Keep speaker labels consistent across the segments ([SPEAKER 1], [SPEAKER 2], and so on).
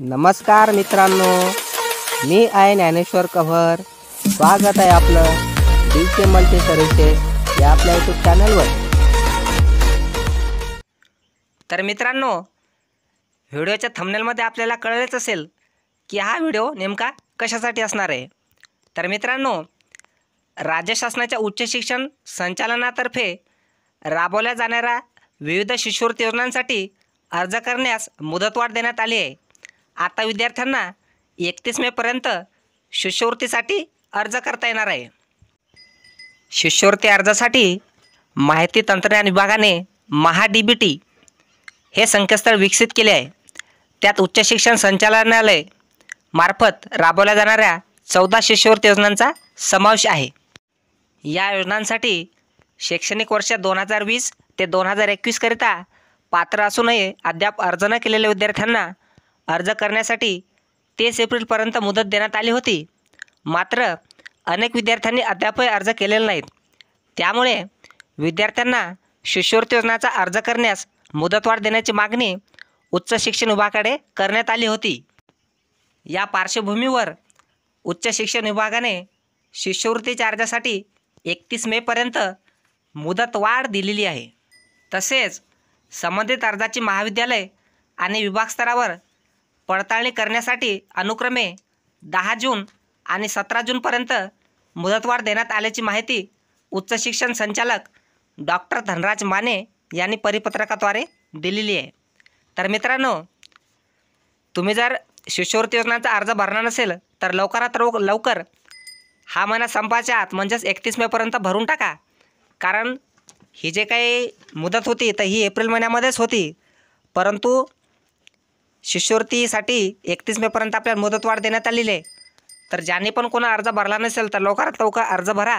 [SPEAKER 1] नमस्कार मित्रांनो मी आहे ज्ञानेश्वर कव्हर स्वागत आहे आपलं डी के मल्टी सर्व्हिसेस या आपल्या युट्यूब चॅनलवर तर मित्रांनो व्हिडिओच्या थंबनेलमध्ये आपल्याला कळलेच असेल की हा व्हिडिओ नेमका कशासाठी असणार आहे तर मित्रांनो राज्य शासनाच्या उच्च शिक्षण संचालनातर्फे राबवल्या जाणाऱ्या विविध शिष्यवृत्ती योजनांसाठी अर्ज करण्यास मुदतवाढ देण्यात आली आहे आता विद्यार्थ्यांना एकतीस मेपर्यंत शिष्यवृत्तीसाठी अर्ज करता येणार आहे शिष्यवृत्ती अर्जासाठी माहिती तंत्रज्ञान विभागाने महा डी बी टी हे संकेतस्थळ विकसित केले आहे त्यात उच्च शिक्षण संचालनालय मार्फत राबवल्या जाणाऱ्या चौदा शिष्यवृत्ती योजनांचा समावेश आहे या योजनांसाठी शैक्षणिक वर्ष दोन हजार वीस ते दोन हजार एकवीसकरिता पात्र असूनही अद्याप अर्ज न केलेल्या विद्यार्थ्यांना अर्ज करण्यासाठी तीस एप्रिलपर्यंत मुदत देण्यात आली होती मात्र अनेक विद्यार्थ्यांनी अद्यापही अर्ज केलेले नाहीत त्यामुळे विद्यार्थ्यांना शिष्यवृत्ती योजनाचा अर्ज करण्यास मुदतवाढ देण्याची मागणी उच्च शिक्षण विभागाकडे करण्यात आली होती या पार्श्वभूमीवर उच्च शिक्षण विभागाने शिष्यवृत्तीच्या अर्जासाठी एकतीस मेपर्यंत मुदतवाढ दिलेली आहे तसेच संबंधित अर्जाची महाविद्यालय आणि विभाग स्तरावर पडताळणी करण्यासाठी अनुक्रमे दहा जून आणि सतरा जूनपर्यंत मुदतवाढ देण्यात आल्याची माहिती उच्च शिक्षण संचालक डॉक्टर धनराज माने यांनी परिपत्रकाद्वारे दिलेली आहे तर मित्रांनो तुम्ही जर शिष्यवृत्ती योजनांचा अर्ज भरणार नसेल तर लवकरात लव लवकर हा महिना संपाच्या आत म्हणजेच एकतीस मेपर्यंत भरून टाका कारण ही जे काही मुदत होती तर ही एप्रिल महिन्यामध्येच होती परंतु शिष्यवृत्तीसाठी एकतीस मेपर्यंत आपल्याला मुदतवाढ देण्यात आलेली आहे तर ज्याने पण कोणा अर्ज भरला नसेल तर लवकरात लवकर अर्ज भरा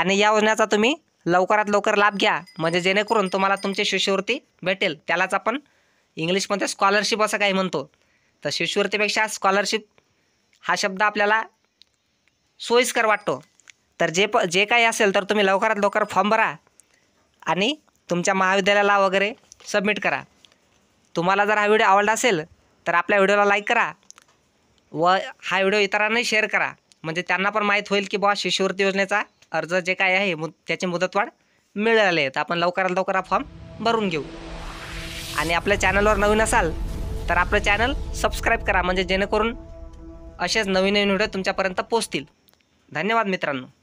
[SPEAKER 1] आणि या योजनेचा तुम्ही लवकरात लवकर लाभ घ्या म्हणजे जेणेकरून तुम्हाला तुमची शिष्यवृत्ती भेटेल त्यालाच आपण इंग्लिशमध्ये स्कॉलरशिप असं काही म्हणतो तर शिष्यवृत्तीपेक्षा स्कॉलरशिप हा शब्द आपल्याला सोयीस्कर वाटतो तर जे प जे काही असेल तर तुम्ही लवकरात लवकर फॉर्म भरा आणि तुमच्या महाविद्यालयाला वगैरे सबमिट करा तुम्हाला जर हा व्हिडिओ आवडला असेल तर आपल्या व्हिडिओला लाईक करा व हा व्हिडिओ इतरांनाही शेअर करा म्हणजे त्यांना पण माहीत होईल की बुवा शिष्यवृत्ती योजनेचा अर्ज जे काय आहे मु त्याची मुदतवाढ मिळाली तर आपण लवकरात लवकर हा फॉर्म भरून घेऊ आणि आपल्या चॅनलवर नवीन असाल तर आपलं चॅनल सबस्क्राईब करा म्हणजे जेणेकरून असेच नवीन नवीन व्हिडिओ तुमच्यापर्यंत पोचतील धन्यवाद मित्रांनो